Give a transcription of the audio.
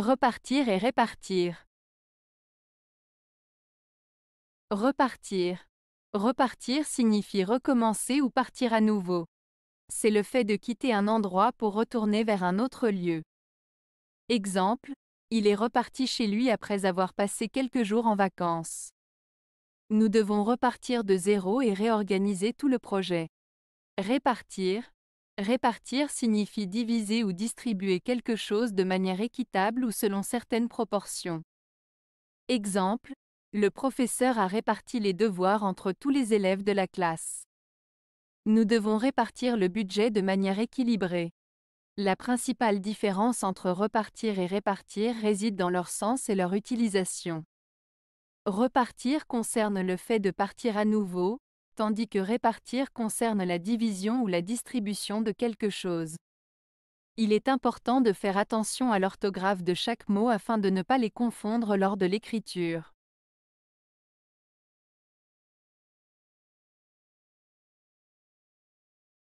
Repartir et répartir. Repartir. Repartir signifie recommencer ou partir à nouveau. C'est le fait de quitter un endroit pour retourner vers un autre lieu. Exemple, il est reparti chez lui après avoir passé quelques jours en vacances. Nous devons repartir de zéro et réorganiser tout le projet. Répartir, Répartir signifie diviser ou distribuer quelque chose de manière équitable ou selon certaines proportions. Exemple, le professeur a réparti les devoirs entre tous les élèves de la classe. Nous devons répartir le budget de manière équilibrée. La principale différence entre repartir et répartir réside dans leur sens et leur utilisation. Repartir concerne le fait de partir à nouveau, tandis que répartir concerne la division ou la distribution de quelque chose. Il est important de faire attention à l'orthographe de chaque mot afin de ne pas les confondre lors de l'écriture.